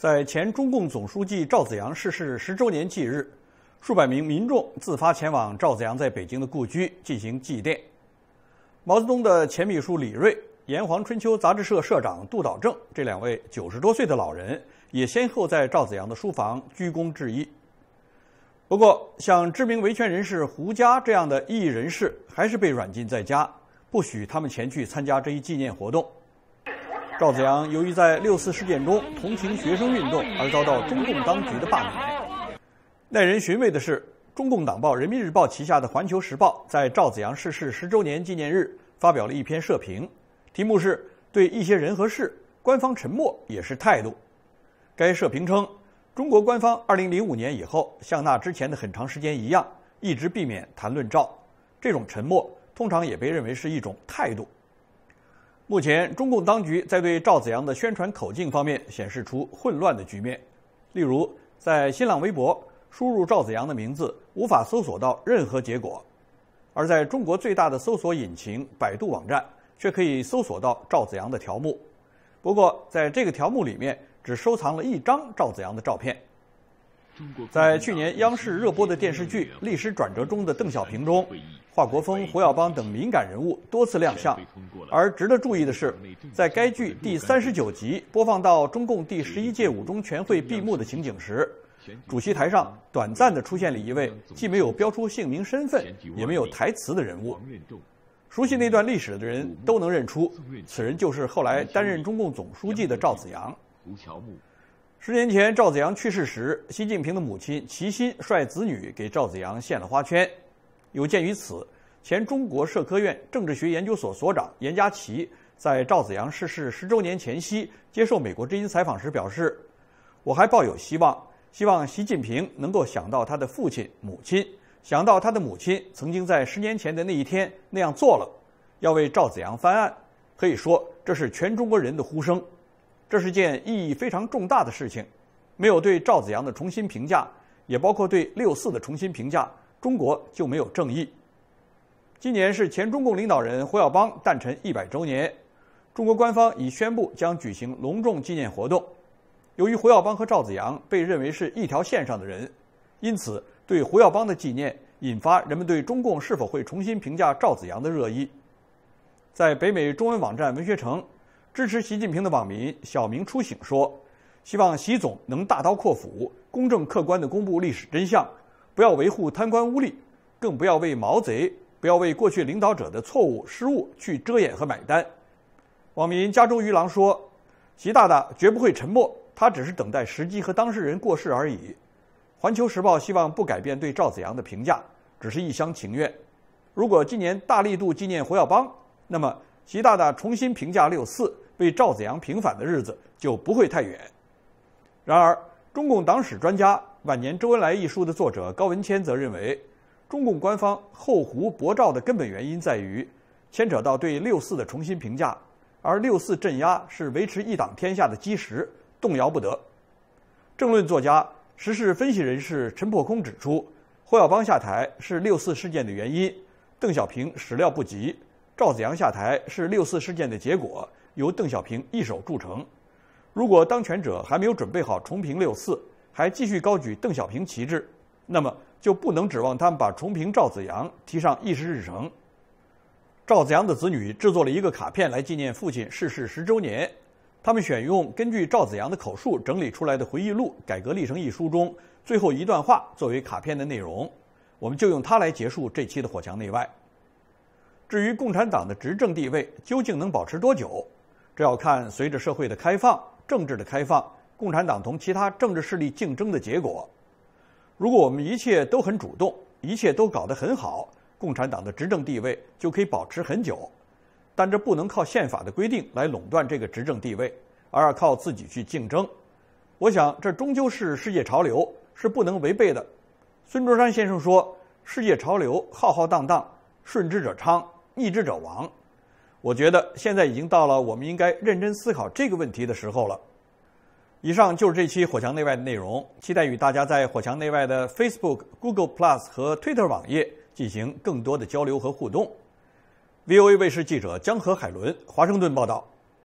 在前中共总书记赵紫阳逝世十周年忌日，数百名民众自发前往赵紫阳在北京的故居进行祭奠。毛泽东的前秘书李瑞、炎黄春秋杂志社社长杜导正这两位九十多岁的老人也先后在赵紫阳的书房鞠躬致意。不过，像知名维权人士胡佳这样的异议人士，还是被软禁在家，不许他们前去参加这一纪念活动。赵子阳由于在六四事件中同情学生运动而遭到中共当局的罢免。耐人寻味的是，中共党报《人民日报》旗下的《环球时报》在赵子阳逝世十周年纪念日发表了一篇社评，题目是对一些人和事，官方沉默也是态度。该社评称，中国官方2005年以后，像那之前的很长时间一样，一直避免谈论赵。这种沉默通常也被认为是一种态度。目前，中共当局在对赵子阳的宣传口径方面显示出混乱的局面。例如，在新浪微博输入赵子阳的名字，无法搜索到任何结果；而在中国最大的搜索引擎百度网站，却可以搜索到赵子阳的条目。不过，在这个条目里面，只收藏了一张赵子阳的照片。在去年央视热播的电视剧《历史转折中的邓小平》中。华国锋、胡耀邦等敏感人物多次亮相。而值得注意的是，在该剧第三十九集播放到中共第十一届五中全会闭幕的情景时，主席台上短暂地出现了一位既没有标出姓名身份，也没有台词的人物。熟悉那段历史的人都能认出，此人就是后来担任中共总书记的赵子阳。十年前，赵子阳去世时，习近平的母亲齐心率子女给赵子阳献了花圈。有鉴于此，前中国社科院政治学研究所所长严家琪在赵子阳逝世十周年前夕接受美国之音采访时表示：“我还抱有希望，希望习近平能够想到他的父亲、母亲，想到他的母亲曾经在十年前的那一天那样做了，要为赵子阳翻案。可以说，这是全中国人的呼声，这是件意义非常重大的事情。没有对赵子阳的重新评价，也包括对六四的重新评价。”中国就没有正义。今年是前中共领导人胡耀邦诞辰一百周年，中国官方已宣布将举行隆重纪念活动。由于胡耀邦和赵子阳被认为是一条线上的人，因此对胡耀邦的纪念引发人们对中共是否会重新评价赵子阳的热议。在北美中文网站“文学城”，支持习近平的网民小明初醒说：“希望习总能大刀阔斧、公正客观地公布历史真相。”不要维护贪官污吏，更不要为毛贼，不要为过去领导者的错误失误去遮掩和买单。网民家中渔郎说：“习大大绝不会沉默，他只是等待时机和当事人过世而已。”《环球时报》希望不改变对赵子阳的评价，只是一厢情愿。如果今年大力度纪念胡耀邦，那么习大大重新评价六四、为赵子阳平反的日子就不会太远。然而，中共党史专家。晚年《周恩来》一书的作者高文谦则认为，中共官方厚湖薄照的根本原因在于牵扯到对六四的重新评价，而六四镇压是维持一党天下的基石，动摇不得。政论作家、时事分析人士陈破空指出，胡耀邦下台是六四事件的原因，邓小平始料不及；赵子阳下台是六四事件的结果，由邓小平一手铸成。如果当权者还没有准备好重评六四，还继续高举邓小平旗帜，那么就不能指望他们把重评赵子阳提上议事日程。赵子阳的子女制作了一个卡片来纪念父亲逝世十周年，他们选用根据赵子阳的口述整理出来的回忆录《改革历程》一书中最后一段话作为卡片的内容。我们就用它来结束这期的《火墙内外》。至于共产党的执政地位究竟能保持多久，这要看随着社会的开放、政治的开放。共产党同其他政治势力竞争的结果。如果我们一切都很主动，一切都搞得很好，共产党的执政地位就可以保持很久。但这不能靠宪法的规定来垄断这个执政地位，而要靠自己去竞争。我想，这终究是世界潮流，是不能违背的。孙中山先生说：“世界潮流浩浩荡荡，顺之者昌，逆之者亡。”我觉得现在已经到了我们应该认真思考这个问题的时候了。以上就是这期《火墙内外》的内容，期待与大家在《火墙内外》的 Facebook、Google Plus 和 Twitter 网页进行更多的交流和互动。VOA 卫视记者江河、海伦，华盛顿报道。